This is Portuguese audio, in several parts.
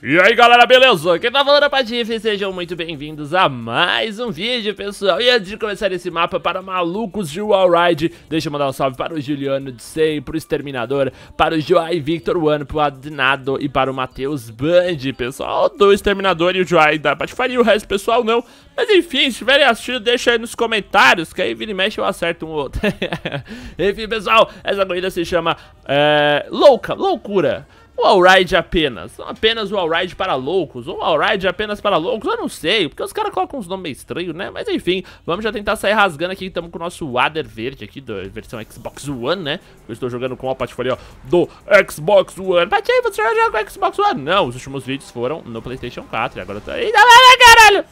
E aí galera, beleza? Quem tá falando é Patife, sejam muito bem-vindos a mais um vídeo, pessoal E antes de começar esse mapa para malucos de Wallride Deixa eu mandar um salve para o Juliano de Sei, para o Exterminador Para o Joai Victor One, para o Adnado e para o Matheus Band Pessoal, do Exterminador e o Joai da Patifaria, o resto pessoal não mas enfim, se tiverem assistido, deixa aí nos comentários, que aí vira e mexe eu acerto um outro. enfim, pessoal, essa corrida se chama é, Louca, Loucura. O Allride apenas. Apenas o Allride para loucos. Ou Allride apenas para loucos. Eu não sei, porque os caras colocam uns nomes meio estranhos, né? Mas enfim, vamos já tentar sair rasgando aqui. Estamos com o nosso Wader verde aqui, da versão Xbox One, né? Eu estou jogando com a patifaria do Xbox One. Pati, você já joga com o Xbox One? Não, os últimos vídeos foram no PlayStation 4. E agora tá. aí, tá né, caralho!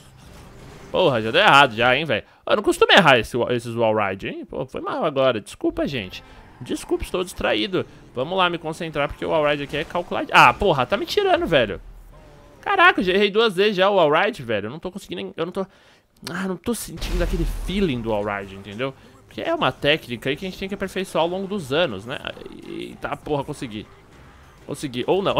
Porra, já deu errado já, hein, velho. Eu não costumo errar esse, esses wallride, hein. Pô, foi mal agora. Desculpa, gente. Desculpa, estou distraído. Vamos lá me concentrar, porque o wallride aqui é calculado. Ah, porra, tá me tirando, velho. Caraca, já errei duas vezes já o wallride, velho. Eu não tô conseguindo... Eu não tô... Ah, não tô sentindo aquele feeling do wallride, entendeu? Porque é uma técnica aí que a gente tem que aperfeiçoar ao longo dos anos, né? Eita, porra, consegui. Consegui, ou não.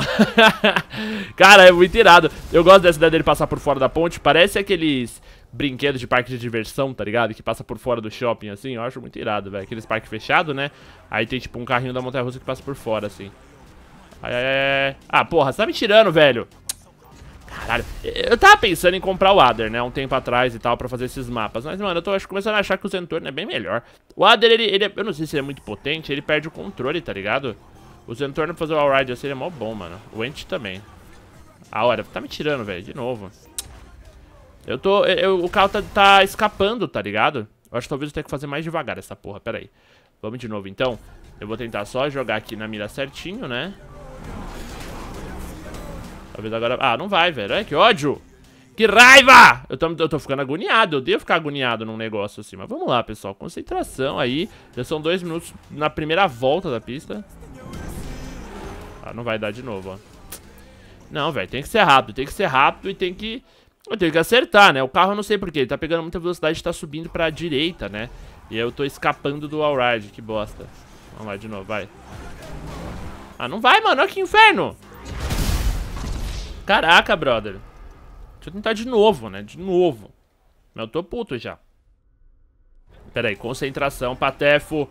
Cara, é muito irado. Eu gosto dessa ideia dele passar por fora da ponte. Parece aqueles brinquedo de parque de diversão, tá ligado? Que passa por fora do shopping, assim. Eu acho muito irado, velho. Aqueles parques fechados, né? Aí tem, tipo, um carrinho da montanha-russa que passa por fora, assim. Ai, ai, ai. Ah, porra, você tá me tirando, velho. Caralho, eu tava pensando em comprar o Adder, né, um tempo atrás e tal, pra fazer esses mapas Mas, mano, eu tô acho, começando a achar que o Zentorno é bem melhor O Adder, ele, ele é, eu não sei se ele é muito potente, ele perde o controle, tá ligado? O Zentorno pra fazer o Allride assim, ele é mó bom, mano O Ent também ah, A hora, tá me tirando, velho, de novo eu tô... Eu, o carro tá, tá escapando, tá ligado? Eu acho que talvez eu tenha que fazer mais devagar essa porra, pera aí. Vamos de novo, então. Eu vou tentar só jogar aqui na mira certinho, né? Talvez agora... Ah, não vai, velho. Olha que ódio! Que raiva! Eu tô, eu tô ficando agoniado, eu devo ficar agoniado num negócio assim. Mas vamos lá, pessoal. Concentração aí. Já são dois minutos na primeira volta da pista. Ah, não vai dar de novo, ó. Não, velho. Tem que ser rápido. Tem que ser rápido e tem que... Eu tenho que acertar, né? O carro eu não sei porquê. Ele tá pegando muita velocidade e tá subindo pra direita, né? E eu tô escapando do Allride, que bosta. Vamos lá de novo, vai. Ah, não vai, mano. Olha que inferno. Caraca, brother. Deixa eu tentar de novo, né? De novo. Mas eu tô puto já. Pera aí, concentração, patefo.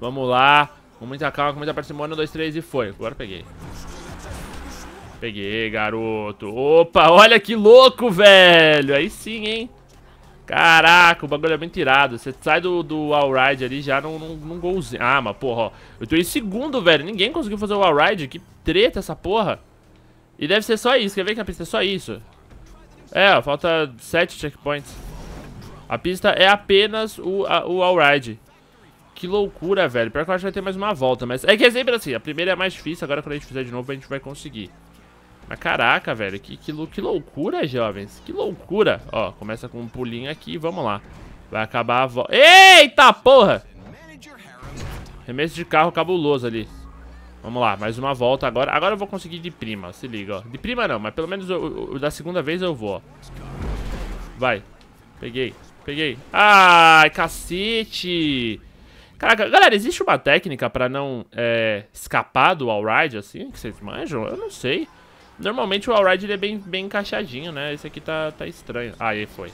Vamos lá. Com muita calma, com muita parcimônia. Um, dois, três e foi. Agora peguei. Peguei, garoto. Opa, olha que louco, velho. Aí sim, hein. Caraca, o bagulho é muito irado. Você sai do, do ride ali já num, num, num golzinho. Ah, mas porra, ó. Eu tô em segundo, velho. Ninguém conseguiu fazer o ride Que treta essa porra. E deve ser só isso. Quer ver que a pista é só isso? É, ó, falta sete checkpoints. A pista é apenas o, o o ride Que loucura, velho. Pior que eu acho que vai ter mais uma volta, mas... É que é sempre assim, a primeira é mais difícil, agora quando a gente fizer de novo a gente vai conseguir. Mas caraca, velho, que, que, que loucura, jovens. Que loucura. Ó, começa com um pulinho aqui, vamos lá. Vai acabar a volta. Eita porra! Remesso de carro cabuloso ali. Vamos lá, mais uma volta agora. Agora eu vou conseguir de prima, se liga, ó. De prima não, mas pelo menos eu, eu, da segunda vez eu vou, ó. Vai. Peguei, peguei. Ai, cacete! Caraca, galera, existe uma técnica pra não é, escapar do all-ride, assim, que vocês manjam? Eu não sei. Normalmente o ele é bem, bem encaixadinho, né? Esse aqui tá, tá estranho. Aí ah, foi.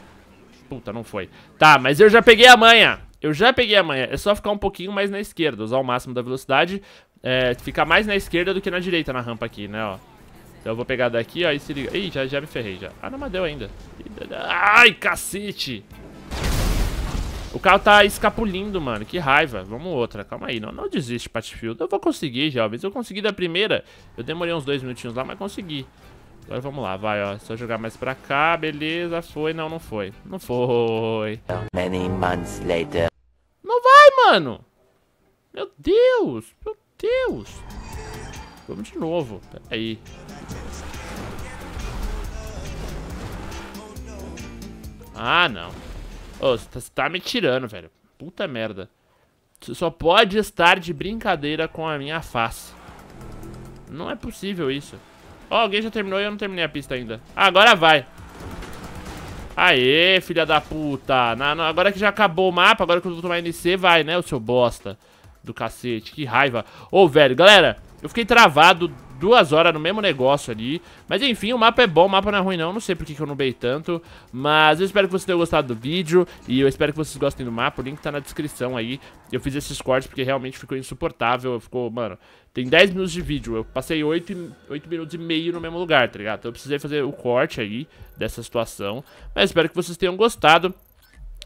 Puta, não foi. Tá, mas eu já peguei a manha. Eu já peguei a manha. É só ficar um pouquinho mais na esquerda, usar o máximo da velocidade. É, ficar mais na esquerda do que na direita na rampa aqui, né, ó. Então eu vou pegar daqui, ó, e se liga. Ih, já, já me ferrei, já. Ah, não, mas deu ainda. Ai, cacete! O carro tá escapulindo, mano. Que raiva. Vamos outra. Calma aí. Não, não desiste, Patfield. Eu vou conseguir, jovens. Eu consegui da primeira. Eu demorei uns dois minutinhos lá, mas consegui. Agora vamos lá, vai, ó. Só jogar mais pra cá, beleza. Foi, não, não foi. Não foi. Many months later. Não vai, mano! Meu Deus! Meu Deus! Vamos de novo. Pera aí. Ah, não. Ô, oh, você tá me tirando, velho. Puta merda. Você só pode estar de brincadeira com a minha face. Não é possível isso. Ó, alguém já terminou e eu não terminei a pista ainda. Ah, agora vai. Aê, filha da puta. Na, na, agora que já acabou o mapa, agora que eu vou tomar NC, vai, né, o seu bosta. Do cacete, que raiva. Ô, velho, galera, eu fiquei travado duas horas no mesmo negócio ali. Mas enfim, o mapa é bom, o mapa não é ruim não, não sei por que, eu não bei tanto. Mas eu espero que vocês tenham gostado do vídeo e eu espero que vocês gostem do mapa, o link tá na descrição aí. Eu fiz esses cortes porque realmente ficou insuportável, ficou, mano... Tem 10 minutos de vídeo, eu passei 8, 8 minutos e meio no mesmo lugar, tá ligado? Então eu precisei fazer o corte aí dessa situação. Mas espero que vocês tenham gostado.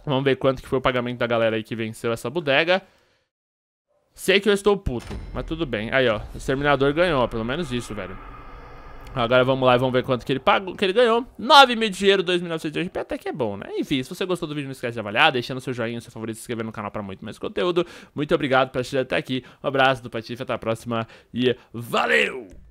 Vamos ver quanto que foi o pagamento da galera aí que venceu essa bodega. Sei que eu estou puto, mas tudo bem. Aí, ó, o Exterminador ganhou, pelo menos isso, velho. Agora vamos lá e vamos ver quanto que ele pagou, que ele ganhou. 9 mil de dinheiro, 2.900 de RP, até que é bom, né? Enfim, se você gostou do vídeo, não esquece de avaliar, deixando seu joinha, seu favorito, se inscrever no canal para muito mais conteúdo. Muito obrigado por assistir até aqui. Um abraço do Patife, até a próxima e valeu!